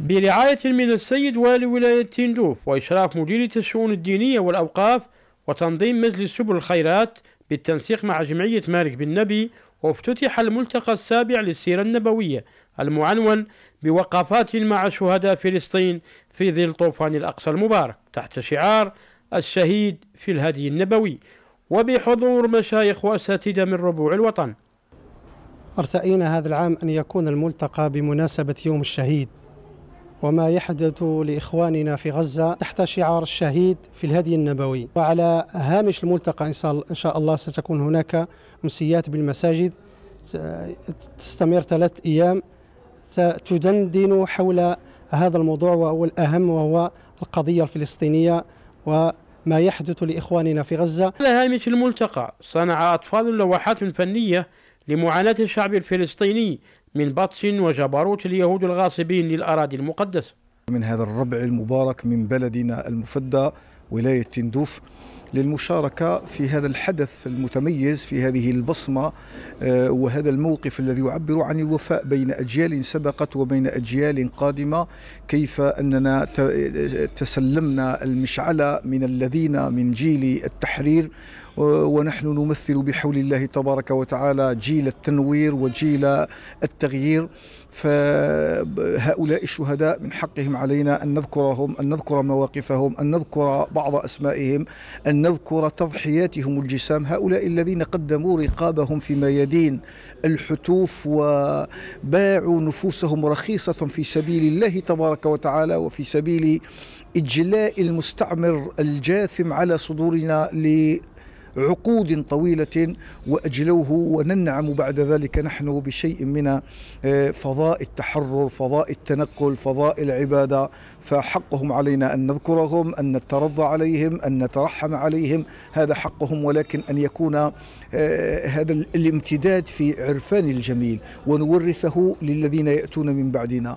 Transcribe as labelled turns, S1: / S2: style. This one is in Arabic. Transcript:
S1: برعاية من السيد والي ولاية تندوف وإشراف مديرية الشؤون الدينية والأوقاف وتنظيم مجلس سبل الخيرات بالتنسيق مع جمعية مالك بن نبي وافتتح الملتقى السابع للسيرة النبوية المعنون بوقفات مع شهداء فلسطين في ظل طوفان الأقصى المبارك تحت شعار الشهيد في الهدي النبوي وبحضور مشايخ وأساتذة من ربوع الوطن
S2: ارتئينا هذا العام أن يكون الملتقى بمناسبة يوم الشهيد وما يحدث لإخواننا في غزة تحت شعار الشهيد في الهدي النبوي وعلى هامش الملتقى إن شاء الله ستكون هناك أمسيات بالمساجد تستمر ثلاث أيام تدندن حول هذا الموضوع وهو الأهم وهو القضية الفلسطينية و ما يحدث
S1: لإخواننا في غزة على هامش الملتقى صنع أطفال لوحات فنية لمعاناة الشعب الفلسطيني من بطش وجبروت اليهود الغاصبين للأراضي المقدسة
S3: من هذا الربع المبارك من بلدنا المفدى ولاية تندوف للمشاركة في هذا الحدث المتميز في هذه البصمة آه، وهذا الموقف الذي يعبر عن الوفاء بين أجيال سبقت وبين أجيال قادمة كيف أننا تسلمنا المشعلة من الذين من جيل التحرير ونحن نمثل بحول الله تبارك وتعالى جيل التنوير وجيل التغيير فهؤلاء الشهداء من حقهم علينا أن نذكرهم أن نذكر مواقفهم أن نذكر بعض أسمائهم أن أن نذكر تضحياتهم الجسام هؤلاء الذين قدموا رقابهم في ميادين الحتوف وباعوا نفوسهم رخيصة في سبيل الله تبارك وتعالى وفي سبيل إجلاء المستعمر الجاثم على صدورنا عقود طويلة وأجلوه وننعم بعد ذلك نحن بشيء من آه، فضاء التحرر فضاء التنقل فضاء العبادة فحقهم علينا أن نذكرهم أن نترضى عليهم أن نترحم عليهم هذا حقهم ولكن أن يكون آه، هذا الامتداد في عرفان الجميل ونورثه للذين يأتون من بعدنا